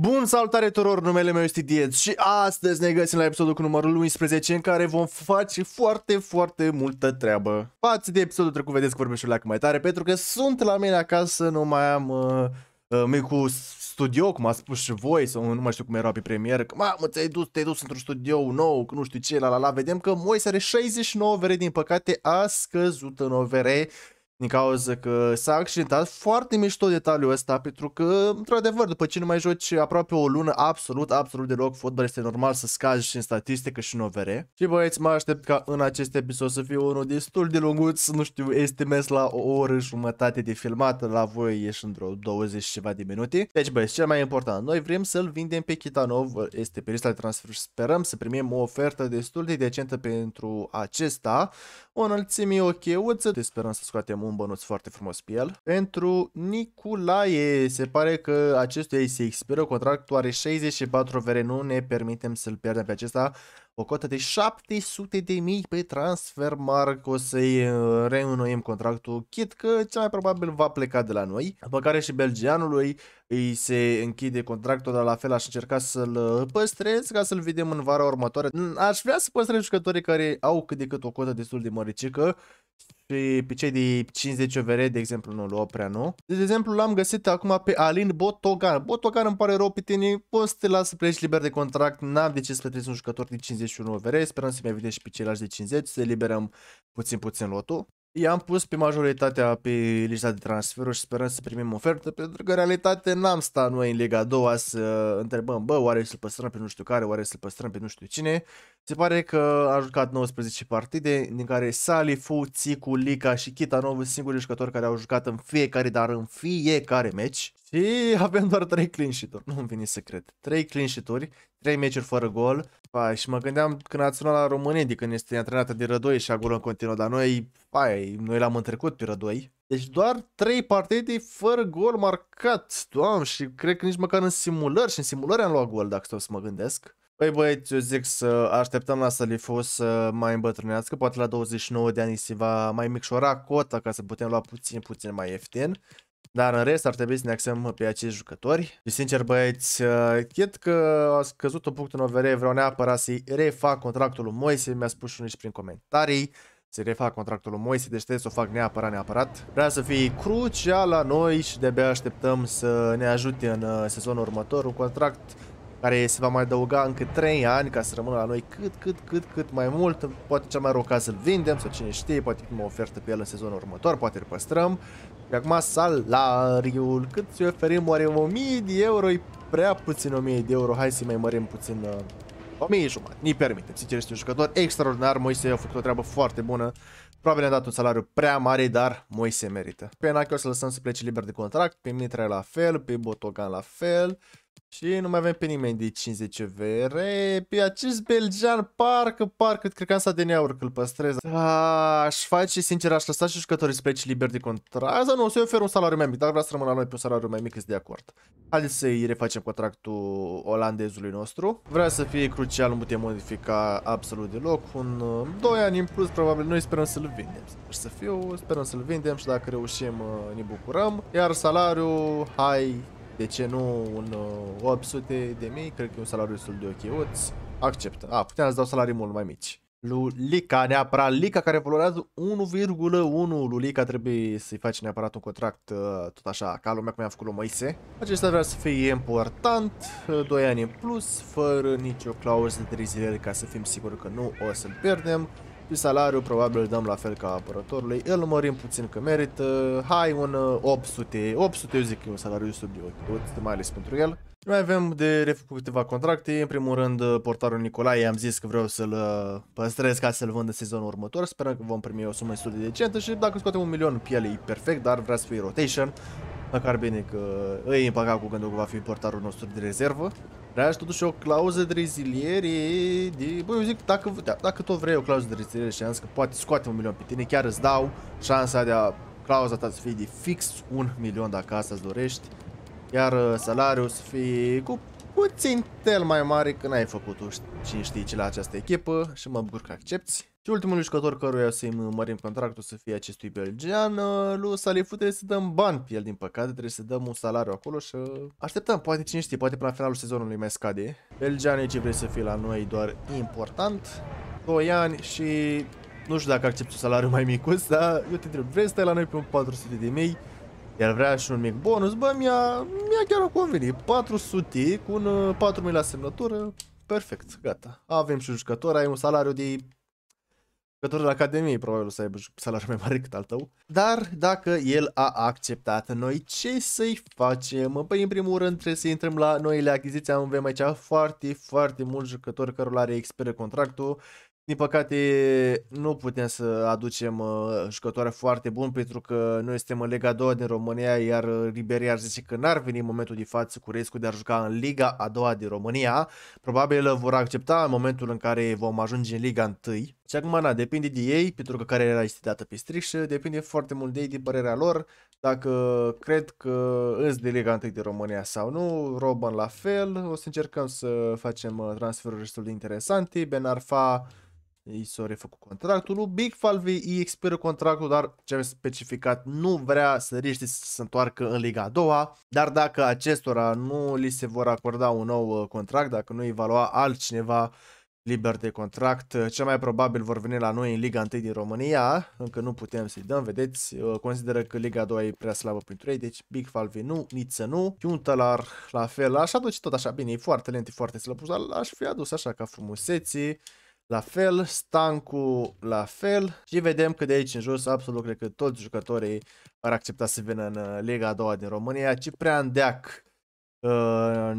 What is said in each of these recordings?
Bun, salutare tuturor, numele meu este Diet și astăzi ne găsim la episodul cu numărul 11 în care vom face foarte, foarte multă treabă. Față de episodul trecut vedeți că vorbesc un mai tare pentru că sunt la mine acasă, nu mai am uh, uh, micul studio, cum a spus și voi, sau nu mai știu cum era pe premieră, că mamă, ți-ai dus, te-ai dus într-un studio nou, că nu știu ce, la la la, vedem că Moise are 69 vere, din păcate a scăzut în overe. Din cauza că s-a accidentat foarte mișto detaliul ăsta, pentru că, într-adevăr, după ce nu mai joci aproape o lună, absolut, absolut deloc fotbal, este normal să scazi și în statistică și în OVR. Și băieți, mă aștept ca în acest episod să fie unul destul de lunguț, nu știu, estimez la o oră jumătate de filmat, la voi ieși într-o 20 ceva de minute. Deci băieți, cel mai important, noi vrem să-l vindem pe Chitanov, este pe lista de transfer și sperăm să primim o ofertă destul de decentă pentru acesta, o înălțime ok, sperăm să scoatem un bănuț foarte frumos pe el. Pentru Niculae, se pare că acestuia îi se expiră contractul, are 64 vere, nu ne permitem să-l pierdem pe acesta. O cotă de 700 de mii pe Marc, o să-i uh, reînnoim contractul, chit că cel mai probabil va pleca de la noi. După care și belgianului îi se închide contractul, dar la fel aș încerca să-l uh, păstrez ca să-l vedem în vara următoare. Aș vrea să păstrez jucătorii care au cât de cât o cotă destul de măricică, și pe cei de 50 over, de exemplu, nu luau prea, nu? Deci, de exemplu, l-am găsit acum pe Alin Botogan. Botogan îmi pare rău pe tine, poți să te las să pleci liber de contract, n-am de ce să plătesc un jucător de 51 over, sperăm să-mi evite și pe ceilalți de 50, să eliberăm puțin, puțin lotul. I-am pus pe majoritatea pe lista de transferuri și sperăm să primim ofertă, pentru că în realitate n-am stat noi în Liga 2 să întrebăm, bă, oare să-l păstrăm pe nu știu care, oare să-l păstrăm pe nu știu cine. Se pare că a jucat 19 partide, din care Sali, Fu, Țicu, Lica și Chitanov sunt singurii jucători care au jucat în fiecare, dar în fiecare meci. Și avem doar 3 clean sheet-uri, nu-mi vine să cred. 3 clean sheet-uri, 3 meciuri fără gol. Pa, și mă gândeam când naționala sunat la România, de adică când este antrenată de Rădoi și acolo în continuu, dar noi, aia, noi l-am întrecut pe Rădoi. Deci doar 3 partide fără gol marcat, doamne, și cred că nici măcar în simulări și în simulări am luat gol, dacă stau să mă gândesc. Păi băieți, eu zic să așteptăm la Salifu să mai îmbătrânească, poate la 29 de ani se va mai micșora cota ca să putem lua puțin, puțin mai ieftin. Dar în rest ar trebui să ne axăm pe acești jucători. Și sincer băieți, ă, cred că a scăzut un punct în OVR, vreau neapărat să-i refac contractul lui Moise, mi-a spus și unii prin comentarii. Să refac contractul lui Moise, deci trebuie să o fac neapărat, neapărat. Vrea să fie crucial la noi și de-abia așteptăm să ne ajute în ă, sezonul următor. Un contract care se va mai adăuga încă 3 ani ca să rămână la noi cât, cât, cât, cât mai mult. Poate cel mai rău caz să-l vindem sau cine știe, poate primim o ofertă pe el în sezonul următor, poate îl păstrăm. Și acum salariul, cât îi oferim, oare 1000 de euro, e prea puțin 1000 de euro, hai să mai mărim puțin uh, 1000 jumătate, ni permite. Sincer, este un jucător extraordinar, Moise a făcut o treabă foarte bună. Probabil ne-a dat un salariu prea mare, dar Moise merită. Pe Naki o să lăsăm să plece liber de contract, pe Mitre la fel, pe Botogan la fel. Și nu mai avem pe nimeni de 50 VR. Pe acest belgean, parcă, parcă, cred că am stat de neaur că îl păstrez. aș face, sincer, aș lăsa și jucătorii să aici de contract. Sau nu, o să-i ofer un salariu mai mic. Dacă vrea să rămână la noi pe un salariu mai mic, sunt de acord. Haideți să-i refacem contractul olandezului nostru. Vrea să fie crucial, nu putem modifica absolut deloc. Un 2 um, ani în plus, probabil, noi sperăm să-l vindem. Și să fiu, sperăm să-l vindem și dacă reușim, uh, ne bucurăm. Iar salariul, hai, de ce nu un 800 uh, de mii, cred că e un salariu destul de ok, Uți, acceptă. A, puteam să dau salarii mult mai mici. Lulica, neapărat Lica care valorează 1,1 Lulica trebuie să-i faci neapărat un contract uh, tot așa ca lumea cum i-am făcut Moise Acesta vrea să fie important, 2 uh, ani în plus, fără nicio clauză de reziliere ca să fim siguri că nu o să-l pierdem și salariul probabil îl dăm la fel ca apărătorului, îl mărim puțin că merită, hai un 800, uh, 800 eu zic e un salariu sub de ochi, mai ales pentru el. Mai avem de refăcut câteva contracte, în primul rând uh, portarul Nicolae, am zis că vreau să-l uh, păstrez ca să-l vând în sezonul următor, sperăm că vom primi o sumă destul de decentă și dacă scoatem un milion pe e perfect, dar vrea să fie rotation, Măcar bine că îi împăca cu gândul că va fi portarul nostru de rezervă. Vrea și totuși o clauză de reziliere de... Bă, eu zic, dacă, dacă tot vrei o clauză de reziliere și am zis că poate scoate un milion pe tine, chiar îți dau șansa de a clauza ta să fie de fix un milion dacă asta îți dorești. Iar uh, salariul să fie cu puțin tel mai mare când n-ai făcut-o cine știe ce la această echipă și mă bucur că accepti. Și ultimul jucător căruia să-i mărim contractul să fie acestui belgean, uh, lui Salifu trebuie să dăm bani pe el, din păcate, trebuie să dăm un salariu acolo și așteptăm, poate cine știe, poate până la finalul sezonului mai scade. Belgean e ce vrei să fie la noi, doar important. 2 ani și nu știu dacă accept un salariu mai micuț, dar eu te întreb, vrei să stai la noi pe un 400 de mii? El vrea și un mic bonus, bă, mi-a mi chiar convenit. 400 cu un 4.000 uh, la semnătură, perfect, gata. Avem și un jucător, ai un salariu de jucătorul Academiei probabil să aibă salariu mai mare decât al tău. Dar dacă el a acceptat, noi ce să-i facem? Păi în primul rând trebuie să intrăm la noile achiziții, avem aici foarte, foarte mulți jucători cărora are expiră contractul din păcate, nu putem să aducem uh, jucători foarte buni pentru că noi suntem în Lega 2 din România, iar uh, Ribery ar zice că n-ar veni momentul de față cu riscul de a juca în Liga a doua din România. Probabil uh, vor accepta în momentul în care vom ajunge în Liga 1. Și acum, na, depinde de ei, pentru că care era este dată pe strișă, depinde foarte mult de ei, din părerea lor, dacă cred că îți de Liga 1 din România sau nu, Roban la fel, o să încercăm să facem uh, transferuri destul de interesante, Ben Arfa i s-a refăcut contractul lui Big Falvi, îi expiră contractul, dar ce am specificat, nu vrea să riște să se întoarcă în Liga a doua, dar dacă acestora nu li se vor acorda un nou uh, contract, dacă nu îi va lua altcineva liber de contract, uh, cel mai probabil vor veni la noi în Liga 1 din România, încă nu putem să-i dăm, vedeți, uh, consideră că Liga 2 e prea slabă pentru ei, deci Big Falvi nu, Niță nu, Iuntalar la fel, așa duce tot așa, bine, e foarte lent, e foarte slăbuț, dar aș fi adus așa ca frumuseții, la fel, Stancu la fel și vedem că de aici în jos absolut cred că toți jucătorii ar accepta să vină în uh, Liga a doua din România. Ciprian Deac, uh,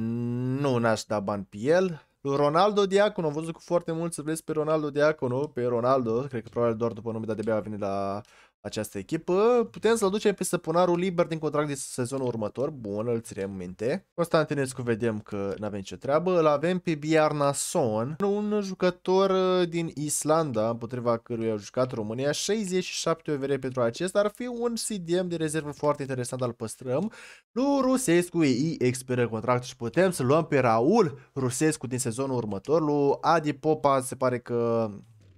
nu n-aș da bani pe el. Ronaldo Diaconu, am văzut cu foarte mult să vezi pe Ronaldo Diaconu, pe Ronaldo, cred că probabil doar după nume, dar de a venit la această echipă. Putem să-l ducem pe săpunarul liber din contract de sezonul următor. Bun, îl ținem minte. Constantinescu vedem că nu avem nicio treabă. Îl avem pe Bjarnason, un jucător uh, din Islanda, împotriva căruia a jucat România. 67 OVR pentru acesta. Ar fi un CDM de rezervă foarte interesant, al păstrăm. Nu Rusescu ei expiră contract și putem să luăm pe Raul Rusescu din sezonul următor. Lu Adi Popa se pare că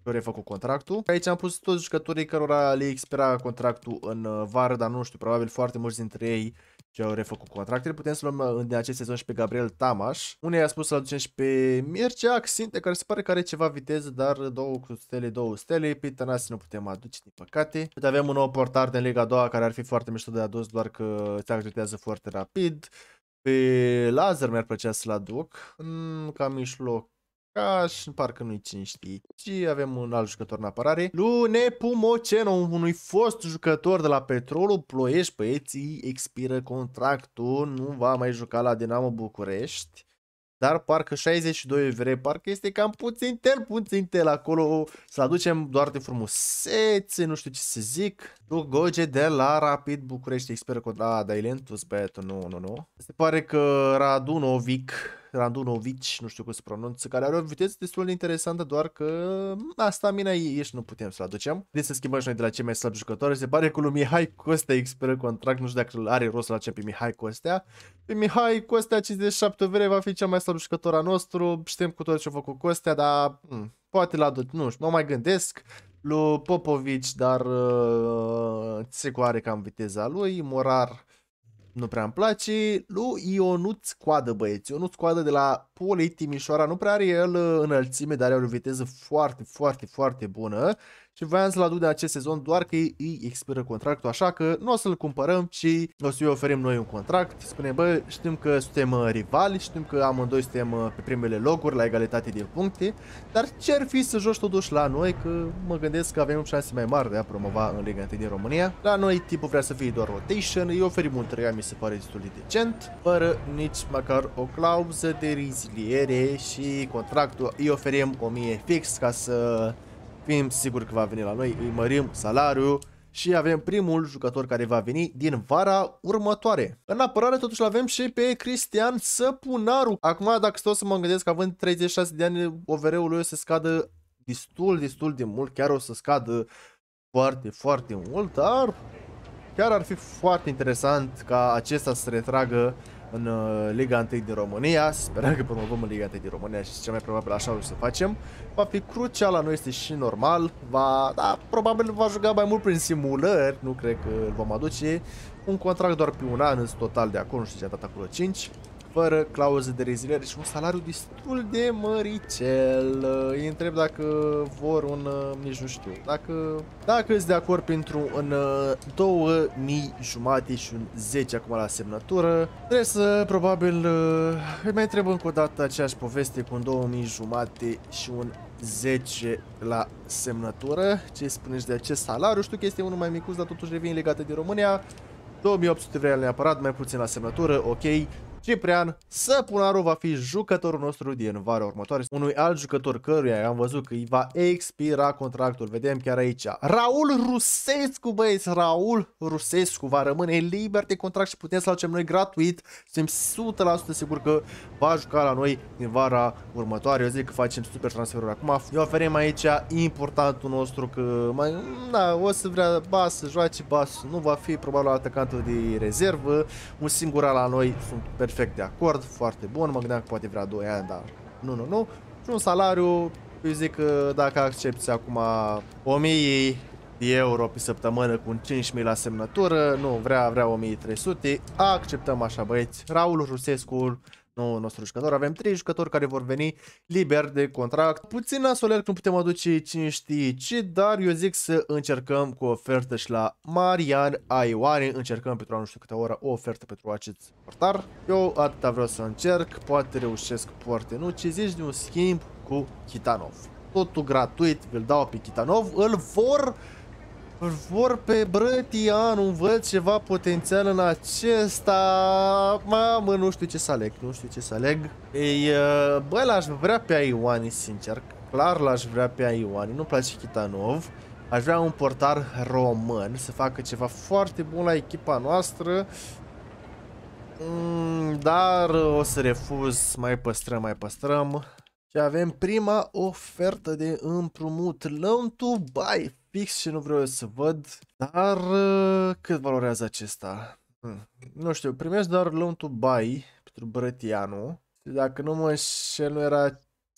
eu refăcut contractul. Aici am pus toți jucătorii cărora le expira contractul în uh, vară, dar nu știu, probabil foarte mulți dintre ei ce au refăcut contractele. Putem să luăm din uh, acest sezon și pe Gabriel Tamaș. Unei a spus să-l aducem și pe Mircea Axinte, care se pare că are ceva viteză, dar două stele, două stele. Pe Tanasi nu putem aduce, din păcate. Uite, avem un nou portar din Liga 2 care ar fi foarte mișto de adus, doar că se activitează foarte rapid. Pe laser mi-ar plăcea să-l aduc. În cam mijloc ca și parcă nu-i cinstit. Și avem un alt jucător în apărare. Lune Pumoceno, unui fost jucător de la Petrolul Ploiești, băieții expiră contractul, nu va mai juca la Dinamo București. Dar parcă 62 vre. parcă este cam puțin tel, puțin tel acolo. Să-l aducem doar de frumusețe, nu știu ce să zic. Duc Goge de la Rapid București, expiră contractul. Ah, dar e lentus băiatul, nu, nu, nu. Se pare că Radunovic. Randunovic, nu știu cum se pronunță, care are o viteză destul de interesantă, doar că mm, asta mina e, și nu putem să-l aducem. Deci să schimbăm și noi de la cei mai slabi jucători. Se pare că lui Mihai Costea expiră contract, nu știu dacă are rost la l pe Mihai Costea. Pe Mihai Costea, 57 vreme, va fi cel mai slab jucător al nostru, știm cu tot ce a făcut Costea, dar hmm, poate l aduc, nu știu, mă mai gândesc Lu Popovici, dar uh, cu are cam viteza lui, Morar nu prea îmi place, lui Ionuț Coadă, băieți. Ionuț Coadă de la Poli Timișoara, nu prea are el uh, înălțime, dar are o viteză foarte, foarte, foarte bună și voiam să-l aduc de acest sezon doar că îi expiră contractul, așa că nu o să-l cumpărăm, ci o să-i oferim noi un contract. Spune, bă, știm că suntem uh, rivali, știm că amândoi suntem uh, pe primele locuri la egalitate de puncte, dar ce ar fi să joci totuși la noi, că mă gândesc că avem șanse mai mari de a promova în Liga 1 din România. La noi tipul vrea să fie doar rotation, îi oferim un treia, mi se pare destul de decent, fără nici măcar o clauză de reziliere și contractul îi oferim 1000 fix ca să fim siguri că va veni la noi, îi mărim salariul și avem primul jucător care va veni din vara următoare. În apărare totuși l-avem și pe Cristian Săpunaru. Acum dacă stau să mă gândesc, având 36 de ani, OVR-ul lui o să scadă destul, destul de mult, chiar o să scadă foarte, foarte mult, dar chiar ar fi foarte interesant ca acesta să se retragă în uh, Liga 1 din România. Sperăm că promovăm în Liga 1 din România și cel mai probabil așa o să facem. Va fi crucea la noi este și normal. Va, da, probabil va juca mai mult prin simulări, nu cred că îl vom aduce. Un contract doar pe un an în total de acolo, nu știu ce a dat acolo 5 fără clauză de reziliere și deci un salariu destul de măricel. Uh, îi întreb dacă vor un, uh, nici nu știu, dacă, dacă ești de acord pentru un 2000 uh, jumate și un 10 acum la semnătură. Trebuie să, probabil, îi mai întreb încă o dată aceeași poveste cu un 2000 jumate și un 10 la semnătură. Ce spuneți de acest salariu? Știu că este unul mai micuț, dar totuși revin legată de România. 2800 vreau neapărat, mai puțin la semnătură, ok. Ciprian Săpunaru va fi jucătorul nostru din vara următoare, unui alt jucător căruia am văzut că îi va expira contractul, vedem chiar aici. Raul Rusescu, băieți, Raul Rusescu va rămâne liber de contract și putem să-l noi gratuit, suntem 100% sigur că va juca la noi din vara următoare, eu zic că facem super transferuri acum, Îi oferim aici importantul nostru că mai, da, o să vrea bas să joace, bas nu va fi probabil atacantul de rezervă, un singur la noi, sunt perfect de acord, foarte bun, mă gândeam că poate vrea 2 ani, dar nu, nu, nu. Și un salariu, eu zic că uh, dacă accepti acum 1000 de euro pe săptămână cu 5.000 la semnătură, nu, vrea, vrea 1300, acceptăm așa băieți. Raul Rusescu nou nostru jucător. Avem 3 jucători care vor veni liberi de contract. Puțin nasoler când putem aduce cine știe ce, dar eu zic să încercăm cu ofertă și la Marian Aioane. Încercăm pentru nu știu câte ora o ofertă pentru acest portar. Eu atâta vreau să încerc, poate reușesc, poate nu. Ce zici de un schimb cu Kitanov? Totul gratuit, îl dau pe Kitanov, îl vor îl vor pe Brătianu, văd ceva potențial în acesta. Mamă, nu știu ce să aleg, nu știu ce să aleg. Ei, uh, bă, l-aș vrea pe Ioani, sincer. Clar l-aș vrea pe Ioani, nu-mi place Chitanov. Aș vrea un portar român să facă ceva foarte bun la echipa noastră. Mm, dar o să refuz, mai păstrăm, mai păstrăm. Și avem prima ofertă de împrumut, loan to buy, pix și nu vreau să văd, dar uh, cât valorează acesta? Hmm. Nu știu, primesc doar loan to buy pentru Brătianu. Dacă nu mă înșel, nu era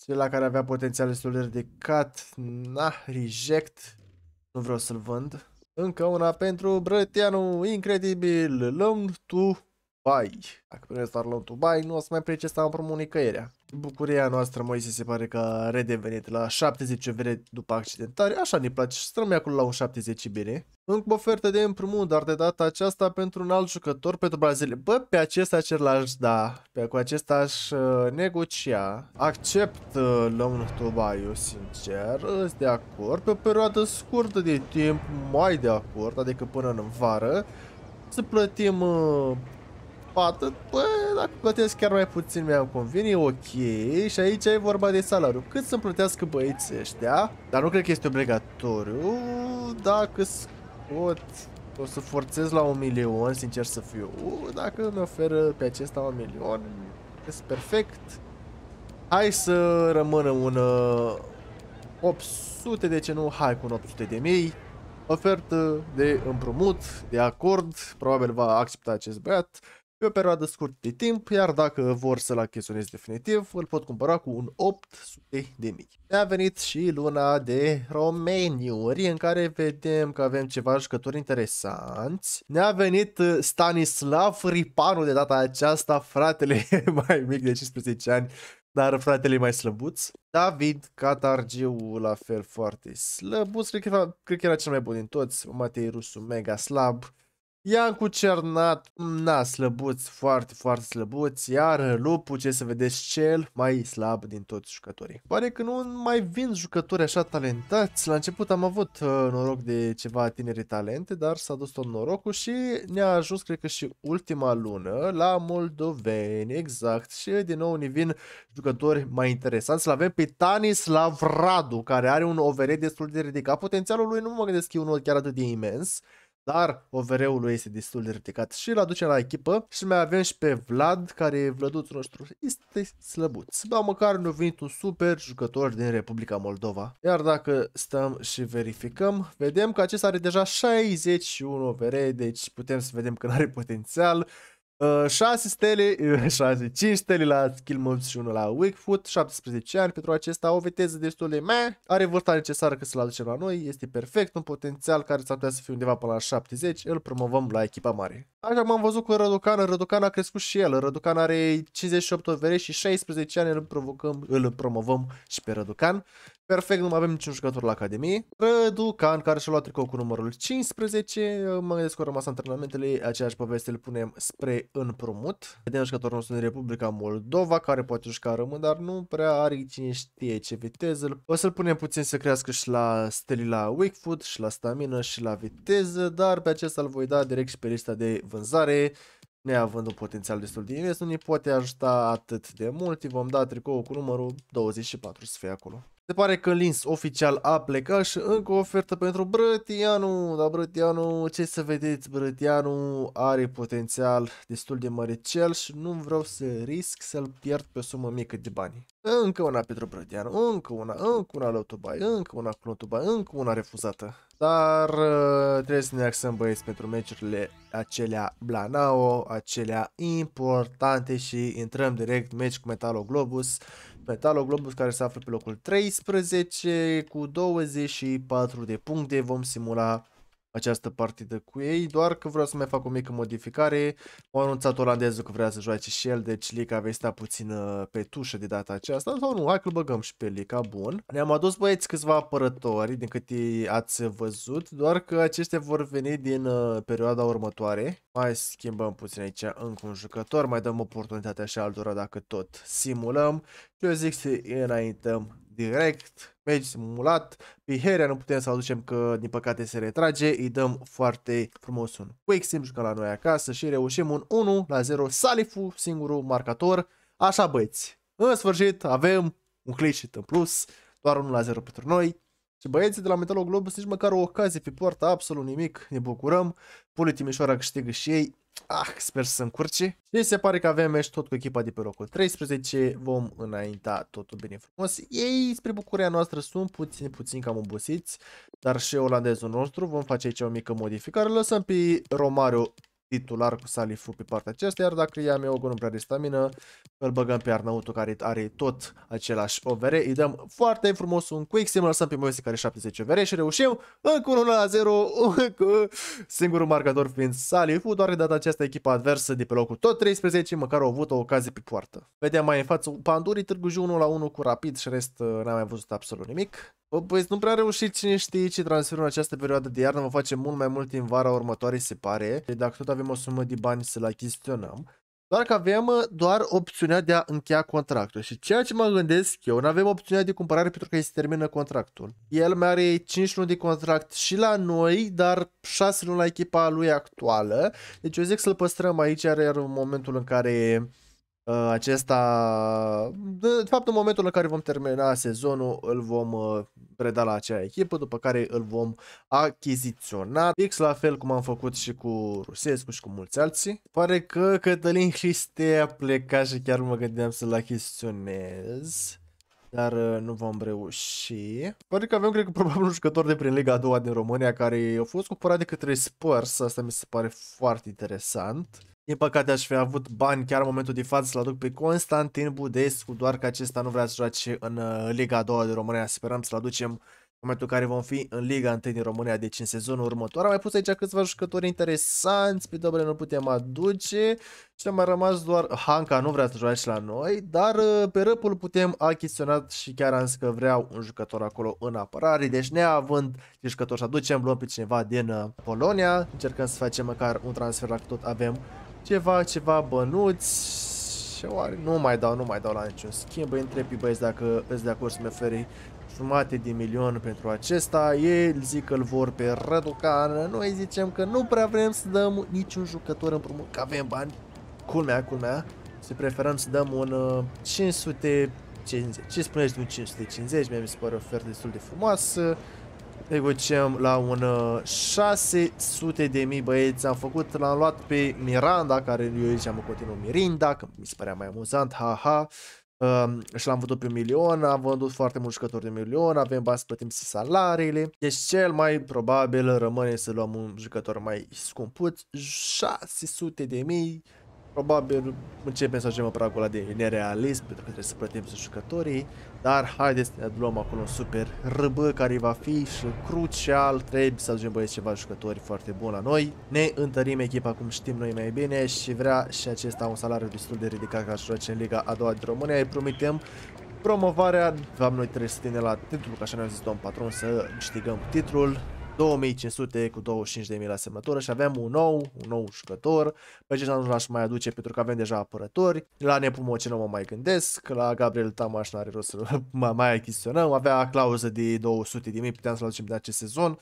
cel care avea potențial destul de ridicat. Na, reject. Nu vreau să-l vând. Încă una pentru Brătianu, incredibil, loan to buy. Dacă primesc doar loan to buy, nu o să mai plece să în promunicăierea bucuria noastră, Moise, se pare că a redevenit la 70 vere după accidentare. Așa ne place. Străm acolo la un 70 bine. Încă ofertă de împrumut, dar de data aceasta pentru un alt jucător, pentru Brazilia. Bă, pe acesta cer l-aș da. Pe, cu acesta aș uh, negocia. Accept uh, Lăun Tobaiu, sincer. Îți de acord. Pe o perioadă scurtă de timp, mai de acord, adică până în vară să plătim uh, pată, bă, dacă plătesc chiar mai puțin mi-am convine, ok, și aici e vorba de salariu. Cât să-mi plătească băieții ăștia, dar nu cred că este obligatoriu, dacă scot, o să forțez la un milion, sincer să fiu, uh, dacă mi oferă pe acesta un milion, este perfect. Hai să rămână un 800, uh, de ce nu, hai cu un 800 de mii ofertă de împrumut, de acord, probabil va accepta acest băiat pe o perioadă scurtă de timp, iar dacă vor să-l achiziționez definitiv, îl pot cumpăra cu un 800 de mii. ne A venit și luna de romeniuri, în care vedem că avem ceva jucători interesanți. Ne-a venit uh, Stanislav Ripanu de data aceasta, fratele mai mic de 15 ani, dar fratele mai slăbuț. David Catargiu la fel foarte slăbuț, cred că, cred că era cel mai bun din toți. Matei Rusu mega slab. Ian cu cernat, na, slăbuți, foarte, foarte slăbuți, iar lupul, ce să vedeți, cel mai slab din toți jucătorii. Pare că nu mai vin jucători așa talentați, la început am avut uh, noroc de ceva tineri talente, dar s-a dus tot norocul și ne-a ajuns, cred că și ultima lună, la Moldoveni, exact, și din nou ne vin jucători mai interesanți. L-avem pe Tanislav Radu, care are un overhead destul de ridicat, potențialul lui nu mă gândesc că e unul chiar atât de imens, dar OVR-ul lui este destul de ridicat și îl aducem la echipă și mai avem și pe Vlad, care e vlăduțul nostru, este slăbuț. Dar măcar nu a venit un super jucător din Republica Moldova. Iar dacă stăm și verificăm, vedem că acesta are deja 61 OVR, deci putem să vedem că nu are potențial. 6 uh, stele, 6, uh, 5 stele la Skill Moves și 1 la foot, 17 ani pentru acesta, o viteză destul de meh, are vârsta necesară ca să-l aducem la noi, este perfect, un potențial care s-ar putea să fie undeva până la 70, îl promovăm la echipa mare. Așa cum am văzut cu Răducan, Răducan a crescut și el, Răducan are 58 overe și 16 ani îl, provocăm, îl promovăm și pe Răducan. Perfect, nu mai avem niciun jucător la Academie. Răducan, care și-a luat tricou cu numărul 15, mă gândesc că au rămas antrenamentele, aceeași poveste îl punem spre împrumut. Vedem jucătorul nostru în Republica Moldova, care poate juca rămân, dar nu prea are cine știe ce viteză. O să-l punem puțin să crească și la Stelila la Wakefoot, și la Stamina și la viteză, dar pe acesta îl voi da direct și pe lista de vânzare. Neavând un potențial destul de invest, nu ne poate ajuta atât de mult, îi vom da tricou cu numărul 24 să fie acolo. Se pare că Lins oficial a plecat și încă o ofertă pentru Brătianu. Dar Brătianu, ce să vedeți, Brătianu are potențial destul de mare cel și nu vreau să risc să-l pierd pe o sumă mică de bani. Încă una pentru Brătianu, încă una, încă una la autobai, încă una autobai, încă una refuzată. Dar uh, trebuie să ne axăm băieți pentru meciurile acelea Blanao, acelea importante și intrăm direct meci cu Metalo Globus. Metaloglobus care se află pe locul 13 cu 24 de puncte. Vom simula această partidă cu ei, doar că vreau să mai fac o mică modificare. Au anunțat olandezul că vrea să joace și el, deci Lica vei sta puțin uh, pe tușă de data aceasta, sau nu, hai că băgăm și pe Lica, bun. Ne-am adus băieți câțiva apărători, din câte ați văzut, doar că aceștia vor veni din uh, perioada următoare. Mai schimbăm puțin aici încă un jucător, mai dăm oportunitatea și altora dacă tot simulăm. Eu zic să înaintăm direct, meci simulat, pe Heria nu putem să aducem că din păcate se retrage, îi dăm foarte frumos un quick sim, jucăm la noi acasă și reușim un 1 la 0 Salifu, singurul marcator. Așa băieți, în sfârșit avem un clean în plus, doar 1 la 0 pentru noi. Și băieții de la Metalul Globus nici măcar o ocazie pe poartă, absolut nimic, ne bucurăm. Poli Timișoara câștigă și ei, ah, sper să se încurce. Și se pare că avem meci tot cu echipa de pe locul 13, vom înainta totul bine frumos. Ei, spre bucuria noastră, sunt puțin, puțin cam obosiți, dar și olandezul nostru, vom face aici o mică modificare, lăsăm pe Romario titular cu Salifu pe partea aceasta, iar dacă ia Meogun nu prea de stamină, îl băgăm pe Arnautu care are tot același OVR, îi dăm foarte frumos un quick sim, lăsăm pe Moise care 70 OVR și reușim încă un 1 la 0 cu singurul marcador fiind Salifu, doar de data aceasta echipa adversă de pe locul tot 13, măcar au avut o ocazie pe poartă. Vedem mai în față Pandurii Târgu Jiu 1 la 1 cu Rapid și rest n-am mai văzut absolut nimic. Bă, băieți, nu prea reușit cine știe ce transfer în această perioadă de iarnă. Vă facem mult mai mult în vara următoare, se pare. Deci dacă tot avem o sumă de bani să-l achiziționăm. Doar că avem uh, doar opțiunea de a încheia contractul. Și ceea ce mă gândesc eu, nu avem opțiunea de cumpărare pentru că îi se termină contractul. El mai are 5 luni de contract și la noi, dar 6 luni la echipa lui actuală. Deci eu zic să-l păstrăm aici, iar în momentul în care Uh, acesta, de, de fapt, în momentul în care vom termina sezonul, îl vom uh, preda la acea echipă, după care îl vom achiziționa. Fix la fel cum am făcut și cu Rusescu și cu mulți alții. Pare că Cătălin Hriste a plecat și chiar mă gândeam să-l achiziționez. Dar uh, nu vom reuși. Pare că avem, cred că, probabil un jucător de prin Liga a doua din România care a fost cumpărat de către Spurs. Asta mi se pare foarte interesant. Din păcate aș fi avut bani chiar în momentul de față să-l aduc pe Constantin Budescu, doar că acesta nu vrea să joace în uh, Liga 2 de România. Sperăm să-l aducem în momentul în care vom fi în Liga 1 din România, deci în sezonul următor. Am mai pus aici câțiva jucători interesanți, pe dobre nu putem aduce și am mai rămas doar Hanca, nu vrea să joace la noi, dar uh, pe răpul putem achiziționa și chiar am zis că vreau un jucător acolo în apărare, deci neavând de jucători să aducem, luăm pe cineva din uh, Polonia, încercăm să facem măcar un transfer, dacă tot avem ceva, ceva bănuți și oare nu mai dau, nu mai dau la niciun schimb, îi întreb pe băieți dacă îți de acord să-mi oferi jumate de milion pentru acesta, el zic că l vor pe Răducan, noi zicem că nu prea vrem să dăm niciun jucător împrumut, că avem bani, culmea, culmea, să preferăm să dăm un 550, uh, ce spuneți de un 550, mi-a mi se pare o ofertă destul de frumoasă, pe ducem la un 600 uh, de mii băieți. Am făcut, l-am luat pe Miranda, care eu ziceam în continuu Mirinda, că mi se părea mai amuzant, haha. um, și l-am vândut pe un milion, am vândut foarte mulți jucători de milion, avem bani să plătim și salariile. Deci cel mai probabil rămâne să luăm un jucător mai scumpuț 600 de mii Probabil începem să ajungem pragul ăla de nerealism, pentru că trebuie să plătim să jucătorii, dar haideți să ne luăm acolo un super RB care va fi și crucial, trebuie să ajungem băieți ceva jucători foarte bun la noi. Ne întărim echipa cum știm noi mai bine și vrea și acesta un salariu destul de ridicat ca să în Liga a doua din România, îi promitem promovarea, Vam noi trebuie să tine la titlul, ca așa ne-a zis domn patron, să câștigăm titlul, 2500 cu 25.000 la semnătură și avem un nou, un nou jucător. Pe acesta nu l-aș mai aduce pentru că avem deja apărători. La ce nu mă mai gândesc, la Gabriel Tamaș n-are rost să mai achiziționăm. Avea clauză de 200 de mii, puteam să-l aducem de acest sezon.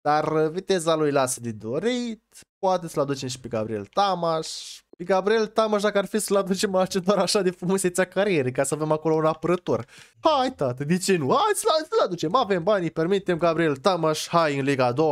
Dar viteza lui lasă de dorit, poate să-l aducem și pe Gabriel Tamaș, Gabriel Tamaș, da, dacă ar fi să-l aducem la doar așa de frumusețea carierei, ca să avem acolo un apărător. Hai, tată, de ce nu? Hai să-l aducem, avem banii, permitem Gabriel Tamaș, hai în Liga 2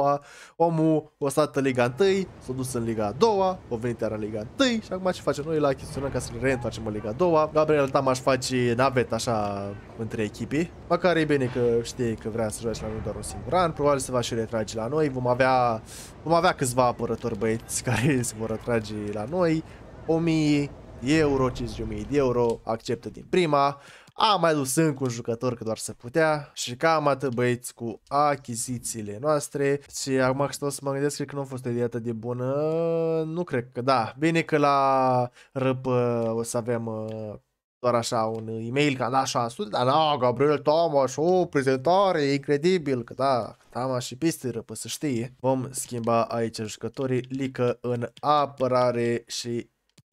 omul o stat în Liga 1, s-a dus în Liga 2 a venit iar în Liga 1 și acum ce facem noi? la achiziționăm ca să-l reîntoarcem în Liga 2 Gabriel Tamaș face navet așa între echipe, măcar e bine că știe că vrea să joace la noi doar un singur an, probabil se va și retrage la noi, vom avea, vom avea câțiva apărători băieți care se vor retrage la noi, 1000 de euro, 5000 de euro, acceptă din prima. Am mai dus încă un jucător că doar se putea și cam atât băieți cu achizițiile noastre și acum că stau să mă gândesc, cred că nu a fost o idee atât de bună, nu cred că da, bine că la răpă uh, o să avem uh, doar așa un e-mail ca da, așa, dar da, Gabriel Thomas, o prezentare incredibil, că da, Tama și piste răpă să știe. Vom schimba aici jucătorii, Lică în apărare și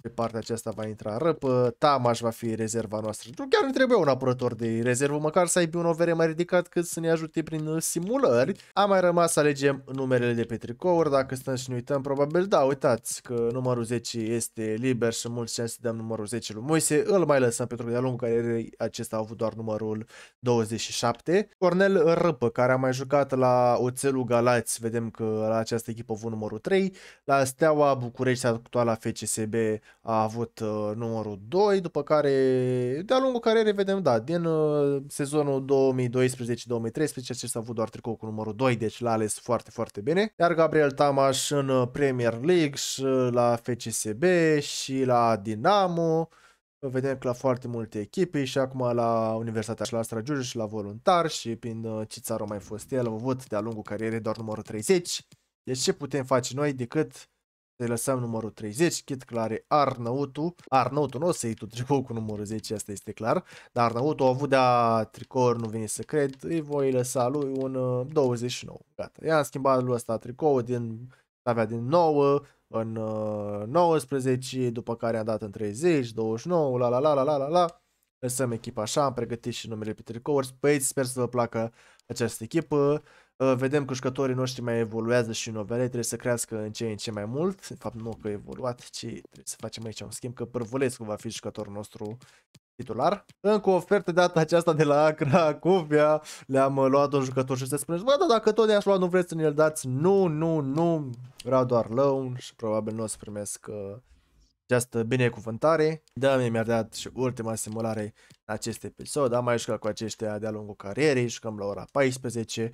pe partea aceasta va intra răpă, Tamaș va fi rezerva noastră. Chiar nu trebuie un apărător de rezervă, măcar să aibă un overe mai ridicat cât să ne ajute prin simulări. A mai rămas să alegem numerele de pe tricouri, dacă stăm și ne uităm, probabil da, uitați că numărul 10 este liber și mulți șanse să dăm numărul 10 lui Moise. Îl mai lăsăm pentru că de-a lungul carierei acesta a avut doar numărul 27. Cornel Răpă, care a mai jucat la Oțelul Galați, vedem că la această echipă a avut numărul 3. La Steaua București, actuala FCSB, a avut uh, numărul 2, după care de-a lungul carierei vedem, da, din uh, sezonul 2012-2013 acesta a avut doar tricou cu numărul 2, deci l-a ales foarte, foarte bine. Iar Gabriel Tamaș în uh, Premier League și uh, la FCSB și la Dinamo, vedem că la foarte multe echipe și acum la Universitatea și la Giurgiu și la Voluntar și prin țară uh, mai fost el, a avut de-a lungul carierei doar numărul 30. Deci ce putem face noi decât să lăsăm numărul 30, chit clar e Arnautu. Arnautu nu o să iei tu tricou cu numărul 10, asta este clar. Dar Arnautu a avut de-a tricouri, nu vine să cred, îi voi lăsa lui un 29. Uh, Gata, i-am schimbat lui ăsta tricou. din... avea din 9 în 19, uh, după care am dat în 30, 29, la la la la la la la. Lăsăm echipa așa, am pregătit și numele pe tricouri. Băieți, sper să vă placă această echipă. Uh, vedem că jucătorii noștri mai evoluează și inovele, trebuie să crească în ce în ce mai mult. De fapt, nu că evoluat, ci trebuie să facem aici un schimb, că Părvulescu va fi jucătorul nostru titular. Încă o ofertă de data aceasta de la Cracovia. Le-am uh, luat un jucător și să spuneți, bă, dar dacă tot ne-aș lua, nu vreți să ne-l dați? Nu, nu, nu. Vreau doar loan și probabil nu o să primesc uh, această binecuvântare. Da, mi-a dat și ultima simulare în acest episod. Am mai jucat cu aceștia de-a lungul carierei, jucăm la ora 14.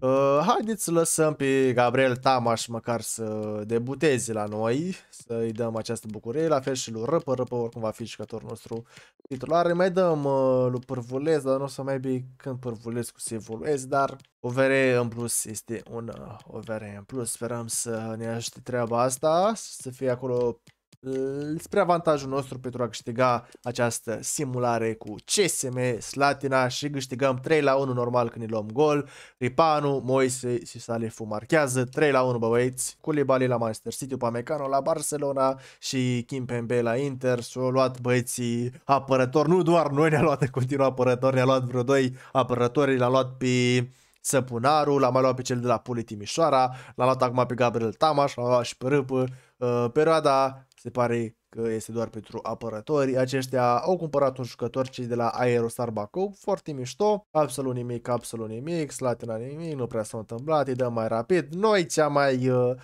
Uh, haideți să lăsăm pe Gabriel Tamaș măcar să debuteze la noi, să-i dăm această bucurie, la fel și lui Răpă, Răpă oricum va fi jucătorul nostru titular. Mai dăm uh, lui Pârvulez, dar nu o să mai bine când Pârvulescu se evolueze, dar OVR în plus este un uh, OVR în plus. Sperăm să ne ajute treaba asta, să fie acolo spre avantajul nostru pentru a câștiga această simulare cu CSM Slatina și câștigăm 3 la 1 normal când îi luăm gol. Ripanu, Moise și Salifu marchează 3 la 1 băieți. Culibali la Manchester City, Pamecano la Barcelona și Kimpembe la Inter. S-au luat băieții apărători, nu doar noi ne-a luat în continuu apărători, ne-a luat vreo 2 apărători, l-a luat pe Săpunaru, l a mai luat pe cel de la Poli Timișoara, l a luat acum pe Gabriel Tamaș, l a luat și pe Râpă. Uh, perioada se pare că este doar pentru apărători. Aceștia au cumpărat un jucător cei de la Aerostar Bacău, foarte mișto, absolut nimic, absolut nimic, Slatina nimic, nu prea s-a întâmplat, îi dăm mai rapid. Noi cea am mai uh,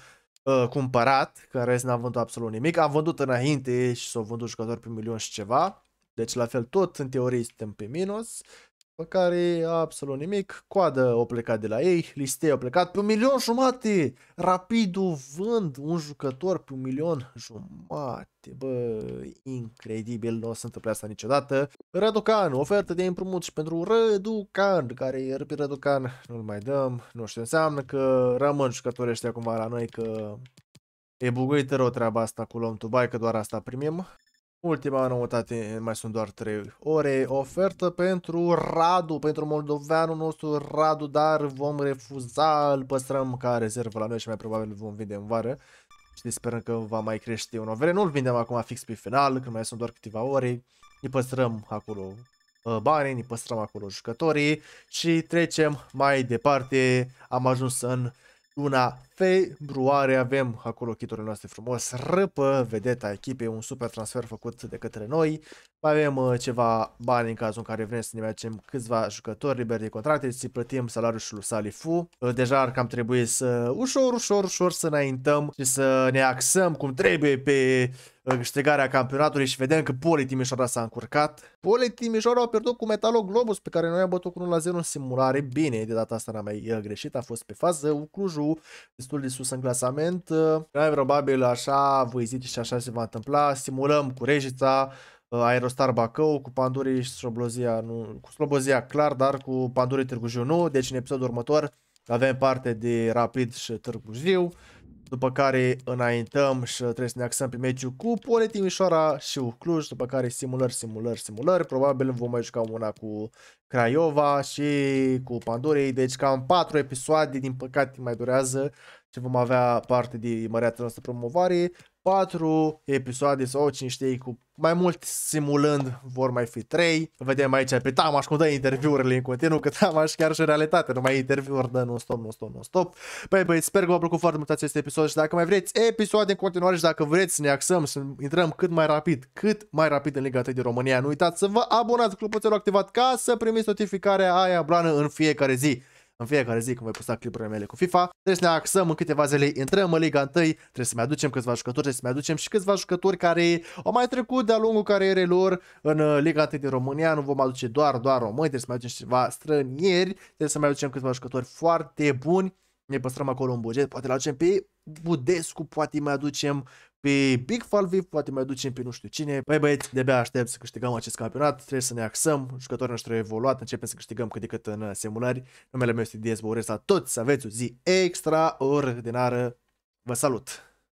uh, cumpărat, că în rest n-am vândut absolut nimic, am vândut înainte și s-au vândut jucători pe milion și ceva. Deci la fel tot în teorie suntem pe minus pe care absolut nimic, coadă o plecat de la ei, listei o plecat pe un milion jumate, rapidul vând un jucător pe un milion jumate, bă, incredibil, nu o să întâmple asta niciodată. Răducan, ofertă de împrumut și pentru Răducan, care e pe Răducan, nu-l mai dăm, nu știu, înseamnă că rămân jucătorii ăștia cumva la noi, că e buguită rău treaba asta cu luăm tubai, că doar asta primim. Ultima noutate, mai sunt doar 3 ore, ofertă pentru Radu, pentru moldoveanul nostru Radu, dar vom refuza, îl păstrăm ca rezervă la noi și mai probabil îl vom vinde în vară. Și sperăm că va mai crește un overe. Nu-l vindem acum fix pe final, când mai sunt doar câteva ore. Îi păstrăm acolo uh, banii, îi păstrăm acolo jucătorii și trecem mai departe. Am ajuns în luna februarie avem acolo chiturile noastre frumos, răpă, vedeta echipei, un super transfer făcut de către noi. Mai avem uh, ceva bani în cazul în care vrem să ne facem câțiva jucători liberi de contracte, să plătim salariul și lui Salifu. Uh, deja ar cam trebui să ușor, ușor, ușor să înaintăm și să ne axăm cum trebuie pe câștigarea campionatului și vedem că Poli Timișoara s-a încurcat. Poli Timișoara a pierdut cu Metalog Globus pe care noi am bătut cu 1 la 0 în simulare. Bine, de data asta n-am mai uh, greșit, a fost pe fază. Clujul destul de sus în clasament. Uh, mai probabil așa voi zice și așa se va întâmpla. Simulăm cu Regița. Uh, Aerostar Bacău, cu Pandurii și Slobozia, nu, cu Slobozia clar, dar cu Pandurii Târgu Jiu nu. Deci în episodul următor avem parte de Rapid și Târgu Jiu. După care înaintăm și trebuie să ne axăm pe meciul cu Pole Timișoara și Cluj, după care simulări, simulări, simulări. Probabil vom mai juca una cu Craiova și cu Pandurei, deci cam 4 episoade, din păcate mai durează și vom avea parte de măreața noastră promovare. 4 episoade sau cine știe cu mai mult simulând vor mai fi 3. Vedem aici pe Tamaș cum dă interviurile în continuu, că Tamaș chiar și în realitate numai interviuri dă non-stop, non-stop, non-stop. Păi băi, sper că v-a plăcut foarte mult acest episod și dacă mai vreți episoade în continuare și dacă vreți să ne axăm, să intrăm cât mai rapid, cât mai rapid în Liga 3 din România, nu uitați să vă abonați clopoțelul activat ca să primiți notificarea aia blană în fiecare zi în fiecare zi când voi posta clipurile mele cu FIFA. Trebuie să ne axăm în câteva zile, intrăm în Liga 1, trebuie să mai aducem câțiva jucători, trebuie să mai aducem și câțiva jucători care au mai trecut de-a lungul carierei lor în uh, Liga 1 din România, nu vom aduce doar, doar români, trebuie să mai aducem și ceva strănieri, trebuie să mai aducem câțiva jucători foarte buni ne păstrăm acolo un buget, poate la aducem pe Budescu, poate mai aducem pe Big Valve, poate mai ducem pe nu știu cine. Băi băieți, de-abia aștept să câștigăm acest campionat, trebuie să ne axăm, jucătorii noștri au evoluat, începem să câștigăm cât de cât în uh, simulări. Numele meu este Diez Băuresa, toți să aveți o zi extraordinară. Vă salut!